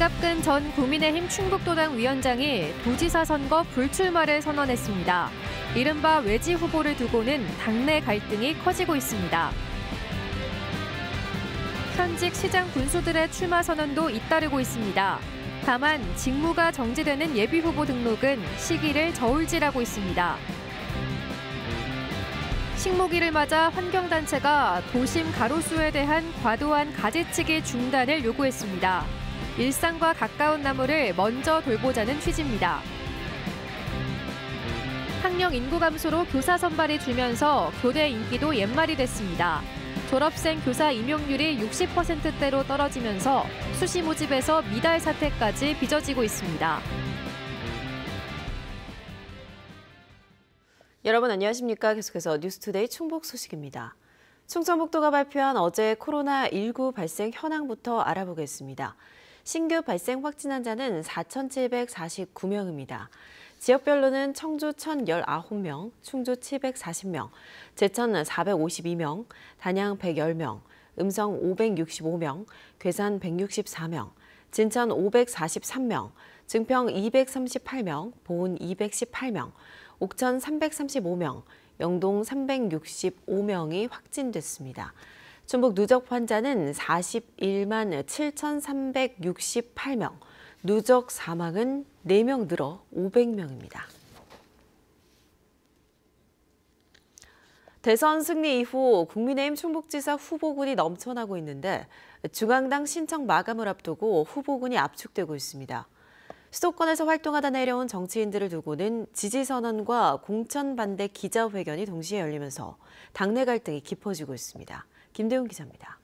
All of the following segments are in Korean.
장갑근 전 국민의힘 충북도당 위원장이 도지사 선거 불출마를 선언했습니다. 이른바 외지 후보를 두고는 당내 갈등이 커지고 있습니다. 현직 시장 군수들의 출마 선언도 잇따르고 있습니다. 다만 직무가 정지되는 예비 후보 등록은 시기를 저울질하고 있습니다. 식목일을 맞아 환경단체가 도심 가로수에 대한 과도한 가지치기 중단을 요구했습니다. 일상과 가까운 나무를 먼저 돌보자는 취지입니다. 학령 인구 감소로 교사 선발이 줄면서 교대 인기도 옛말이 됐습니다. 졸업생 교사 임용률이 60%대로 떨어지면서 수시 모집에서 미달 사태까지 빚어지고 있습니다. 여러분 안녕하십니까? 계속해서 뉴스투데이 충북 소식입니다. 충청북도가 발표한 어제 코로나19 발생 현황부터 알아보겠습니다. 신규 발생 확진 환자는 4,749명입니다. 지역별로는 청주 1,019명, 충주 740명, 제천 452명, 단양 110명, 음성 565명, 괴산 164명, 진천 543명, 증평 238명, 보은 218명, 옥천 335명, 영동 365명이 확진됐습니다. 충북 누적 환자는 41만 7,368명, 누적 사망은 4명 늘어 500명입니다. 대선 승리 이후 국민의힘 충북지사 후보군이 넘쳐나고 있는데 중앙당 신청 마감을 앞두고 후보군이 압축되고 있습니다. 수도권에서 활동하다 내려온 정치인들을 두고는 지지선언과 공천 반대 기자회견이 동시에 열리면서 당내 갈등이 깊어지고 있습니다. 김대훈 기자입니다.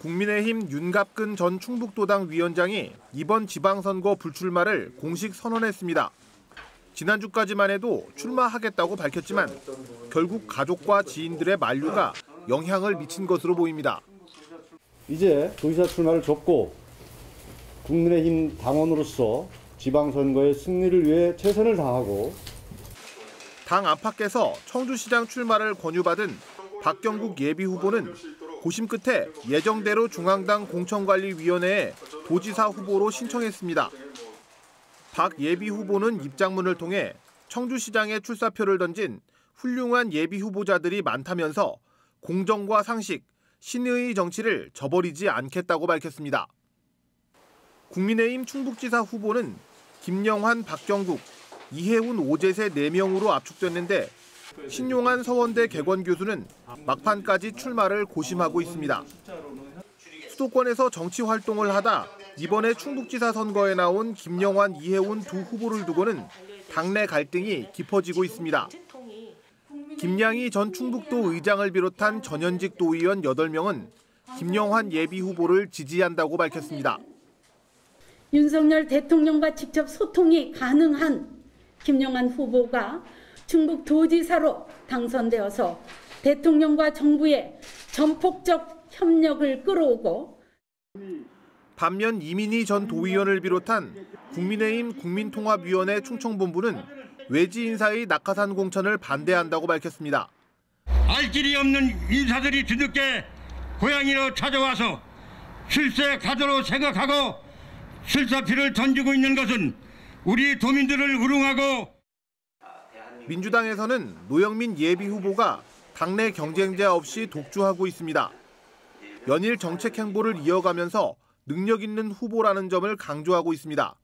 국민의힘 윤갑근 전 충북도당 위원장이 이번 지방선거 불출마를 공식 선언했습니다. 지난주까지만 해도 출마하겠다고 밝혔지만 결국 가족과 지인들의 만류가 영향을 미친 것으로 보입니다. 이제 도지사 출마를 접고 국민의힘 당원으로서 지방선거의 승리를 위해 최선을 다하고 당 안팎에서 청주시장 출마를 권유받은 박경국 예비 후보는 고심 끝에 예정대로 중앙당 공천관리위원회에 도지사 후보로 신청했습니다. 박 예비 후보는 입장문을 통해 청주시장에 출사표를 던진 훌륭한 예비 후보자들이 많다면서 공정과 상식, 신의 정치를 저버리지 않겠다고 밝혔습니다. 국민의힘 충북지사 후보는 김영환, 박경국, 이해훈 오재세 4명으로 압축됐는데 신용한 서원대 개원 교수는 막판까지 출마를 고심하고 있습니다. 수도권에서 정치 활동을 하다 이번에 충북지사 선거에 나온 김영환, 이해훈 두 후보를 두고는 당내 갈등이 깊어지고 있습니다. 김양희 전 충북도 의장을 비롯한 전현직 도의원 8명은 김영환 예비 후보를 지지한다고 밝혔습니다. 윤석열 대통령과 직접 소통이 가능한 김영한 후보가 중국 도지사로 당선되어서 대통령과 정부의 전폭적 협력을 끌어오고 반면 이민희 전 도의원을 비롯한 국민의힘 국민통합위원회 충청본부는 외지 인사의 낙하산 공천을 반대한다고 밝혔습니다. 알 길이 없는 인사들이 뒤늦게 고향으로 찾아와서 실세 가도로 생각하고 실사피를 던지고 있는 것은 우리 도민들을 우롱하고 민주당에서는 노영민 예비 후보가 당내 경쟁자 없이 독주하고 있습니다. 연일 정책 행보를 이어가면서 능력 있는 후보라는 점을 강조하고 있습니다.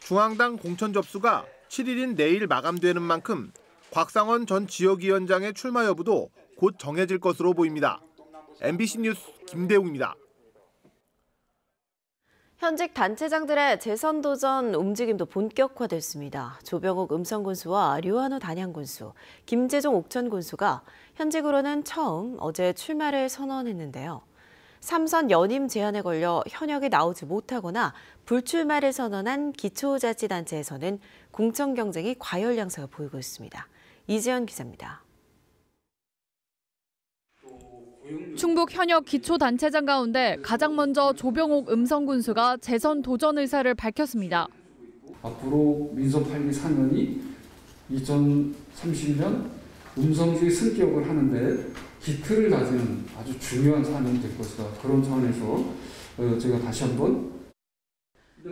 중앙당 공천 접수가 7일인 내일 마감되는 만큼 곽상원 전 지역위원장의 출마 여부도 곧 정해질 것으로 보입니다. MBC 뉴스 김대웅입니다. 현직 단체장들의 재선 도전 움직임도 본격화됐습니다. 조병욱 음성군수와 류한우 단양군수, 김재종 옥천군수가 현직으로는 처음 어제 출마를 선언했는데요. 삼선 연임 제한에 걸려 현역에 나오지 못하거나 불출마를 선언한 기초자치단체에서는 공천 경쟁이 과열 양상을 보이고 있습니다. 이지현 기자입니다. 충북 현역 기초단체장 가운데 가장 먼저 조병옥 음성군수가 재선 도전 의사를 밝혔습니다. 앞으로 민선 8기 3년이 2030년 음성주의 승격을 하는데 기틀을 다지는 아주 중요한 사안이 될 것이다. 그런 차원에서 어, 제가 다시 한번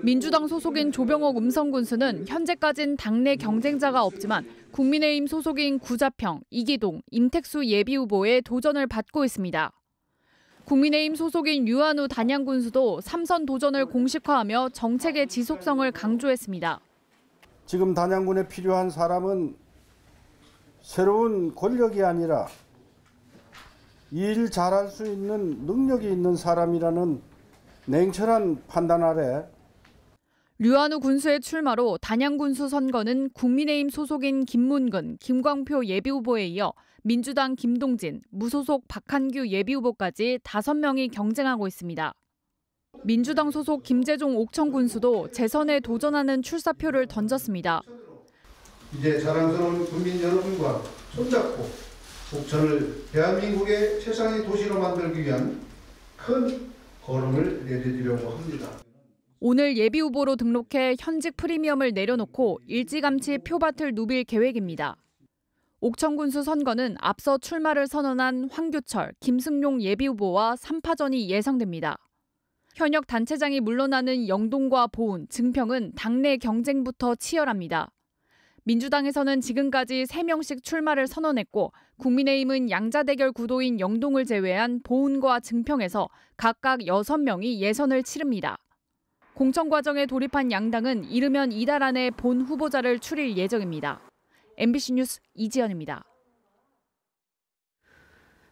민주당 소속인 조병옥 음성군수는 현재까진 당내 경쟁자가 없지만 국민의힘 소속인 구자평, 이기동, 임택수 예비후보의 도전을 받고 있습니다. 국민의힘 소속인 유한우 단양군수도 삼선 도전을 공식화하며 정책의 지속성을 강조했습니다. 지금 단양군에 필요한 사람은 새로운 권력이 아니라 일 잘할 수 있는 능력이 있는 사람이라는 냉철한 판단 아래 류한우 군수의 출마로 단양 군수 선거는 국민의힘 소속인 김문근, 김광표 예비후보에 이어 민주당 김동진, 무소속 박한규 예비후보까지 5명이 경쟁하고 있습니다. 민주당 소속 김재종 옥천 군수도 재선에 도전하는 출사표를 던졌습니다. 이제 자랑스러운 국민 여러분과 손잡고 옥천을 대한민국의 최상의 도시로 만들기 위한 큰 걸음을 내딛으려고 합니다. 오늘 예비 후보로 등록해 현직 프리미엄을 내려놓고 일찌감치 표밭을 누빌 계획입니다. 옥천군수 선거는 앞서 출마를 선언한 황교철, 김승용 예비 후보와 3파전이 예상됩니다. 현역 단체장이 물러나는 영동과 보훈 증평은 당내 경쟁부터 치열합니다. 민주당에서는 지금까지 3명씩 출마를 선언했고 국민의힘은 양자대결 구도인 영동을 제외한 보훈과 증평에서 각각 6명이 예선을 치릅니다. 공천 과정에 돌입한 양당은 이르면 이달 안에 본 후보자를 추릴 예정입니다. MBC 뉴스 이지연입니다.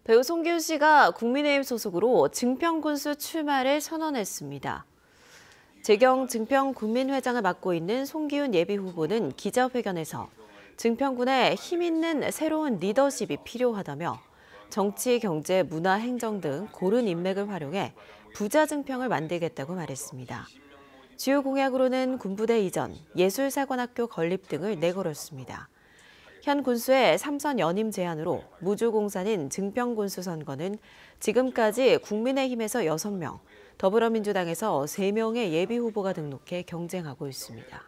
배우 송기훈 씨가 국민의힘 소속으로 증평군수 출마를 선언했습니다. 재경 증평 국민회장을 맡고 있는 송기훈 예비후보는 기자회견에서 증평군에 힘 있는 새로운 리더십이 필요하다며 정치, 경제, 문화, 행정 등 고른 인맥을 활용해 부자 증평을 만들겠다고 말했습니다. 주요 공약으로는 군부대 이전, 예술사관학교 건립 등을 내걸었습니다. 현 군수의 삼선 연임 제안으로 무주공산인 증평군수 선거는 지금까지 국민의힘에서 6명, 더불어민주당에서 3명의 예비후보가 등록해 경쟁하고 있습니다.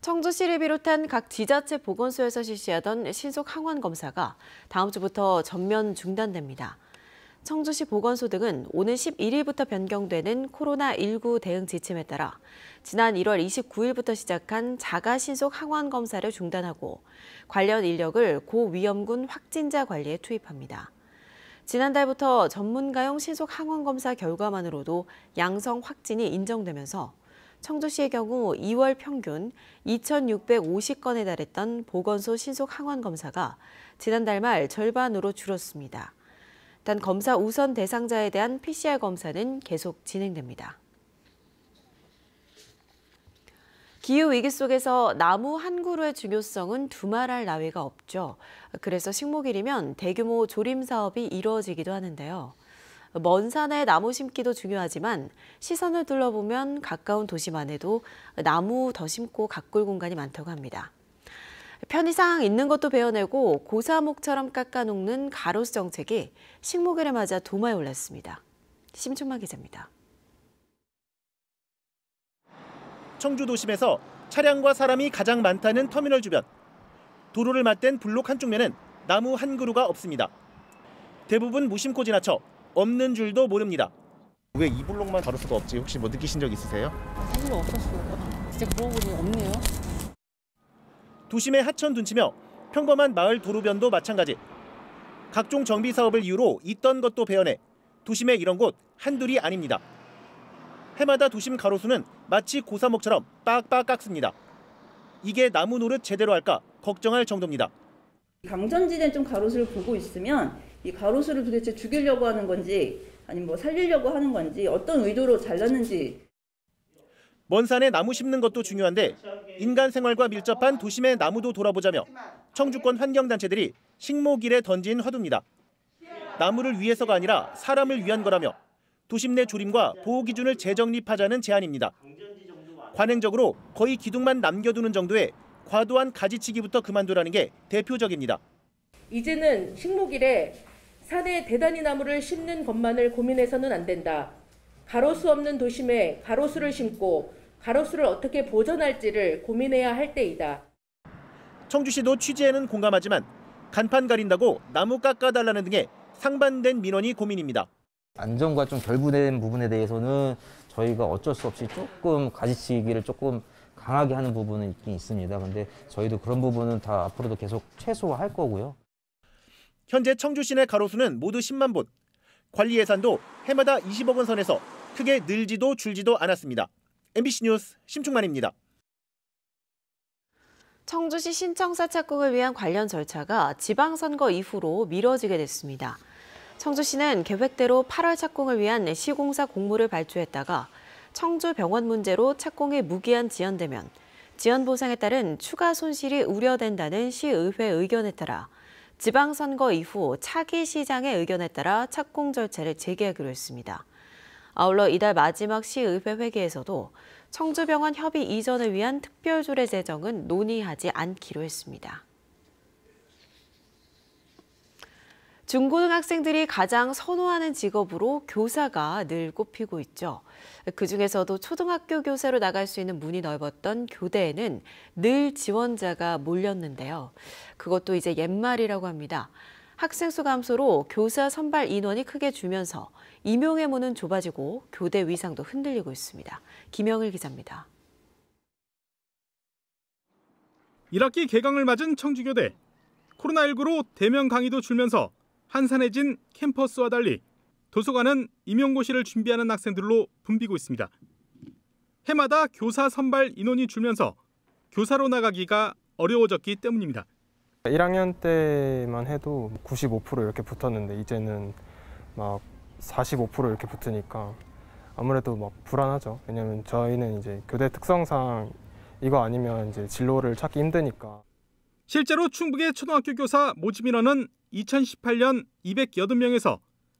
청주시를 비롯한 각 지자체 보건소에서 실시하던 신속 항원 검사가 다음 주부터 전면 중단됩니다. 청주시 보건소 등은 오는 11일부터 변경되는 코로나19 대응 지침에 따라 지난 1월 29일부터 시작한 자가 신속 항원 검사를 중단하고 관련 인력을 고위험군 확진자 관리에 투입합니다. 지난달부터 전문가용 신속 항원 검사 결과만으로도 양성 확진이 인정되면서 청주시의 경우 2월 평균 2,650건에 달했던 보건소 신속 항원 검사가 지난달 말 절반으로 줄었습니다. 단 검사 우선 대상자에 대한 PCR 검사는 계속 진행됩니다. 기후 위기 속에서 나무 한 그루의 중요성은 두말할 나위가 없죠. 그래서 식목일이면 대규모 조림 사업이 이루어지기도 하는데요. 먼 산에 나무 심기도 중요하지만 시선을 둘러보면 가까운 도시만 해도 나무 더 심고 가꿀 공간이 많다고 합니다. 편의상 있는 것도 베어내고 고사목처럼 깎아놓는 가로수 정책이 식목일에 맞아 도마에 올랐습니다. 심춘마 기자입니다. 청주 도심에서 차량과 사람이 가장 많다는 터미널 주변. 도로를 맞댄 블록 한쪽면은 나무 한 그루가 없습니다. 대부분 무심코 지나쳐 없는 줄도 모릅니다. 왜 이 블록만 다룰 수가 없지? 혹시 뭐 느끼신 적 있으세요? 사실 없었어요. 진짜 그러고 보 없네요. 도심의 하천 둔치며 평범한 마을 도로변도 마찬가지. 각종 정비 사업을 이유로 있던 것도 배어내 도심의 이런 곳 한둘이 아닙니다. 해마다 도심 가로수는 마치 고사목처럼 빡빡 깎습니다. 이게 나무 노릇 제대로 할까 걱정할 정도입니다. 강전지대 좀 가로수를 보고 있으면 이 가로수를 도대체 죽이려고 하는 건지 아니면 뭐 살리려고 하는 건지 어떤 의도로 잘랐는지 먼 산에 나무 심는 것도 중요한데 인간 생활과 밀접한 도심의 나무도 돌아보자며 청주권 환경단체들이 식목일에 던진 화두입니다. 나무를 위해서가 아니라 사람을 위한 거라며 도심 내 조림과 보호 기준을 재정립하자는 제안입니다. 관행적으로 거의 기둥만 남겨두는 정도의 과도한 가지치기부터 그만두라는 게 대표적입니다. 이제는 식목일에 산에 대단히 나무를 심는 것만을 고민해서는 안 된다. 가로수 없는 도심에 가로수를 심고 가로수를 어떻게 보존할지를 고민해야 할 때이다. 청주시도 취지에는 공감하지만 간판 가린다고 나무 깎아달라는 등의 상반된 민원이 고민입니다. 안전과 좀 결부된 부분에 대해서는 저희가 어쩔 수 없이 조금 가지치기를 조금 강하게 하는 부분은 있긴 있습니다. 근데 저희도 그런 부분은 다 앞으로도 계속 최소화할 거고요. 현재 청주시내 가로수는 모두 10만 봇, 관리 예산도 해마다 20억 원 선에서 크게 늘지도 줄지도 않았습니다. MBC 뉴스 심충만입니다. 청주시 신청사 착공을 위한 관련 절차가 지방선거 이후로 미뤄지게 됐습니다. 청주시는 계획대로 8월 착공을 위한 시공사 공모를 발주했다가 청주 병원 문제로 착공이 무기한 지연되면 지연 보상에 따른 추가 손실이 우려된다는 시의회 의견에 따라 지방선거 이후 차기 시장의 의견에 따라 착공 절차를 재개하기로 했습니다. 아울러 이달 마지막 시의회 회기에서도 청주병원 협의 이전을 위한 특별조례 제정은 논의하지 않기로 했습니다. 중고등학생들이 가장 선호하는 직업으로 교사가 늘 꼽히고 있죠. 그중에서도 초등학교 교사로 나갈 수 있는 문이 넓었던 교대에는 늘 지원자가 몰렸는데요. 그것도 이제 옛말이라고 합니다. 학생 수 감소로 교사 선발 인원이 크게 줄면서 임용의 문은 좁아지고 교대 위상도 흔들리고 있습니다. 김영일 기자입니다. 1학기 개강을 맞은 청주교대. 코로나19로 대면 강의도 줄면서 한산해진 캠퍼스와 달리 도서관은 임용고시를 준비하는 학생들로 붐비고 있습니다. 해마다 교사 선발 인원이 줄면서 교사로 나가기가 어려워졌기 때문입니다. 1학년 때만 해도 95% 이렇게 붙었는데 이제는 막 45% 이렇게 붙으니까 아무래도 막 불안하죠. 왜냐면 저희는 이제 교대 특성상 이거 아니면 이제 진로를 찾기 힘드니까. 실제로 충북의 초등학교 교사 모집 인원은 2018년 280명에서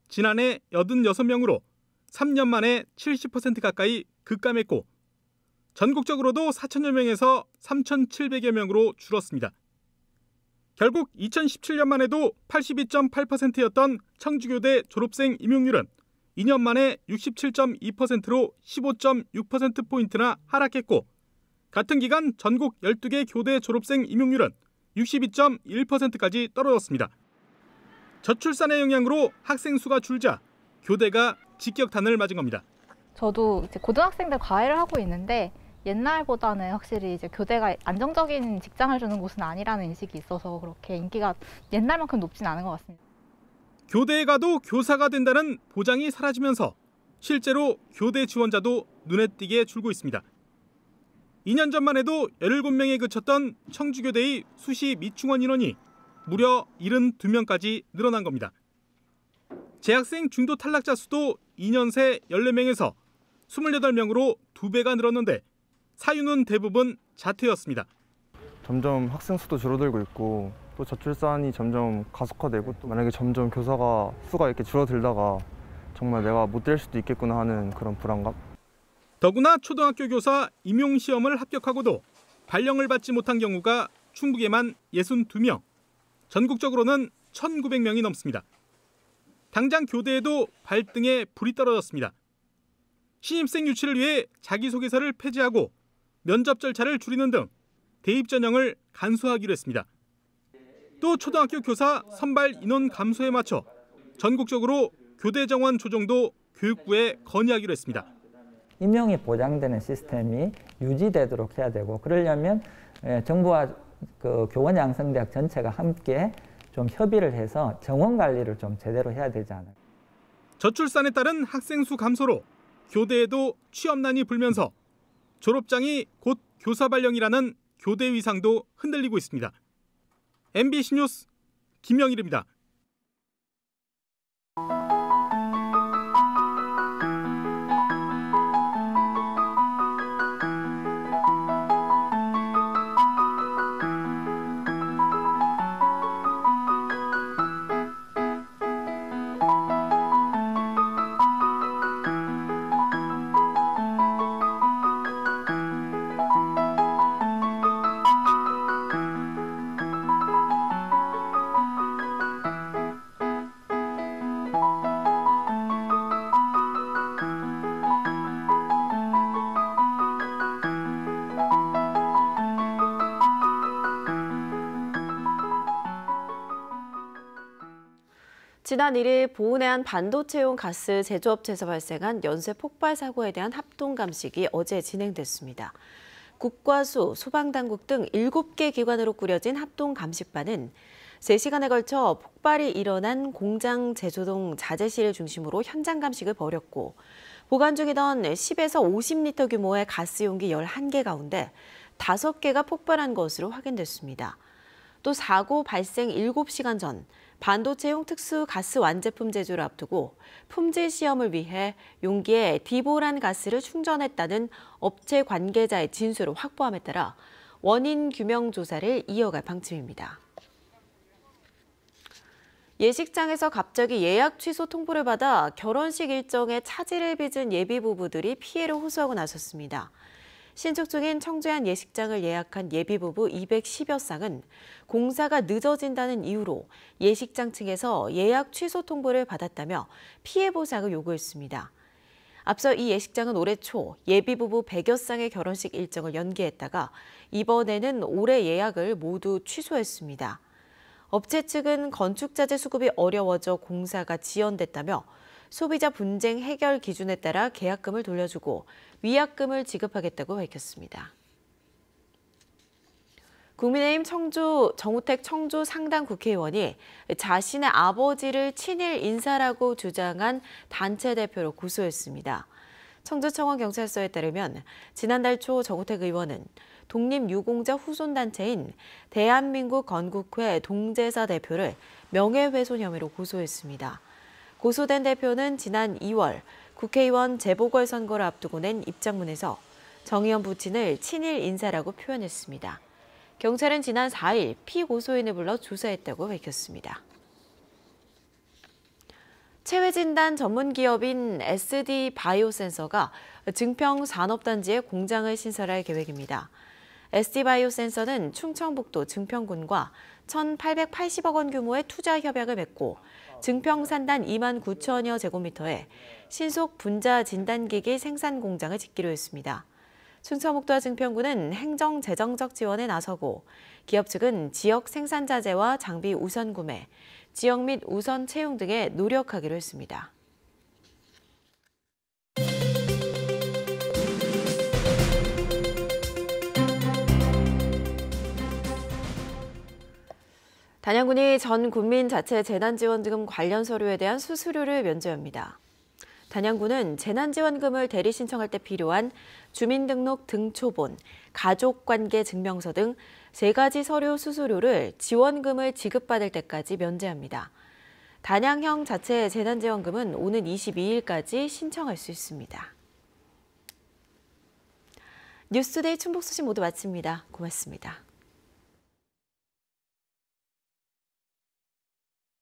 지난해 86명으로 3년 만에 70% 가까이 급감했고 전국적으로도 4천여 명에서 3,700여 명으로 줄었습니다. 결국 2017년만 해도 82.8%였던 청주교대 졸업생 임용률은 2년 만에 67.2%로 15.6%포인트나 하락했고 같은 기간 전국 12개 교대 졸업생 임용률은 62.1%까지 떨어졌습니다. 저출산의 영향으로 학생 수가 줄자 교대가 직격탄을 맞은 겁니다. 저도 이제 고등학생들 과외를 하고 있는데 옛날보다는 확실히 이제 교대가 안정적인 직장을 주는 곳은 아니라는 인식이 있어서 그렇게 인기가 옛날만큼 높진 않은 것 같습니다. 교대에 가도 교사가 된다는 보장이 사라지면서 실제로 교대 지원자도 눈에 띄게 줄고 있습니다. 2년 전만 해도 17명에 그쳤던 청주교대의 수시 미충원 인원이 무려 72명까지 늘어난 겁니다. 재학생 중도 탈락자 수도 2년 새 14명에서 28명으로 2배가 늘었는데 사유는 대부분 자퇴였습니다. 점점 학생 수도 줄어들고 있고 또 저출산이 점점 가속화되고 또 만약에 점점 교사가 수가 이렇게 줄어들다가 정말 내가 못 될 수도 있겠구나 하는 그런 불안감 더구나 초등학교 교사 임용 시험을 합격하고도 발령을 받지 못한 경우가 충북에만 62명, 전국적으로는 1,900명이 넘습니다. 당장 교대에도 발등에 불이 떨어졌습니다. 신입생 유치를 위해 자기소개서를 폐지하고 면접 절차를 줄이는 등 대입 전형을 간소하기로 했습니다. 또 초등학교 교사 선발 인원 감소에 맞춰 전국적으로 교대 정원 조정도 교육부에 건의하기로 했습니다. 임명이 보장되는 시스템이 유지되도록 해야 되고 그러려면 예, 정부와 그 교원 양성대학 전체가 함께 좀 협의를 해서 정원 관리를 좀 제대로 해야 되지 않을까. 저출산에 따른 학생 수 감소로 교대에도 취업난이 불면서 졸업장이 곧 교사 발령이라는 교대 위상도 흔들리고 있습니다. MBC 뉴스 김영일입니다. 지난 1일 보은해안 반도체용 가스 제조업체에서 발생한 연쇄 폭발 사고에 대한 합동 감식이 어제 진행됐습니다. 국과수, 소방당국 등 7개 기관으로 꾸려진 합동 감식반은 3시간에 걸쳐 폭발이 일어난 공장 제조동 자재실을 중심으로 현장 감식을 벌였고 보관 중이던 10에서 50리터 규모의 가스 용기 11개 가운데 5개가 폭발한 것으로 확인됐습니다. 또 사고 발생 7시간 전 반도체용 특수 가스 완제품 제조를 앞두고 품질 시험을 위해 용기에 디보란 가스를 충전했다는 업체 관계자의 진술을 확보함에 따라 원인 규명 조사를 이어갈 방침입니다. 예식장에서 갑자기 예약 취소 통보를 받아 결혼식 일정에 차질을 빚은 예비 부부들이 피해를 호소하고 나섰습니다. 신축 중인 청주한 예식장을 예약한 예비부부 210여 쌍은 공사가 늦어진다는 이유로 예식장 측에서 예약 취소 통보를 받았다며 피해 보상을 요구했습니다. 앞서 이 예식장은 올해 초 예비부부 100여 쌍의 결혼식 일정을 연기했다가 이번에는 올해 예약을 모두 취소했습니다. 업체 측은 건축자재 수급이 어려워져 공사가 지연됐다며 소비자 분쟁 해결 기준에 따라 계약금을 돌려주고 위약금을 지급하겠다고 밝혔습니다. 국민의힘 청주 정우택 청주 상당 국회의원이 자신의 아버지를 친일 인사라고 주장한 단체 대표로 고소했습니다. 청주청원경찰서에 따르면 지난달 초 정우택 의원은 독립유공자 후손단체인 대한민국 건국회 동제사 대표를 명예훼손 혐의로 고소했습니다. 고소된 대표는 지난 2월 국회의원 재보궐선거를 앞두고 낸 입장문에서 정의연 부친을 친일 인사라고 표현했습니다. 경찰은 지난 4일 피고소인을 불러 조사했다고 밝혔습니다. 체외진단 전문 기업인 SD 바이오센서가 증평 산업단지에 공장을 신설할 계획입니다. SD바이오 센서는 충청북도 증평군과 1,880억 원 규모의 투자 협약을 맺고 증평 산단 2만 9천여 제곱미터에 신속 분자 진단기기 생산 공장을 짓기로 했습니다. 충청북도와 증평구는 행정 재정적 지원에 나서고 기업 측은 지역 생산자재와 장비 우선 구매, 지역 및 우선 채용 등에 노력하기로 했습니다. 단양군이 전 국민 자체 재난지원금 관련 서류에 대한 수수료를 면제합니다. 단양군은 재난지원금을 대리 신청할 때 필요한 주민등록 등초본, 가족관계 증명서 등 세 가지 서류 수수료를 지원금을 지급받을 때까지 면제합니다. 단양형 자체 재난지원금은 오는 22일까지 신청할 수 있습니다. 뉴스데이 충북 소식 모두 마칩니다. 고맙습니다.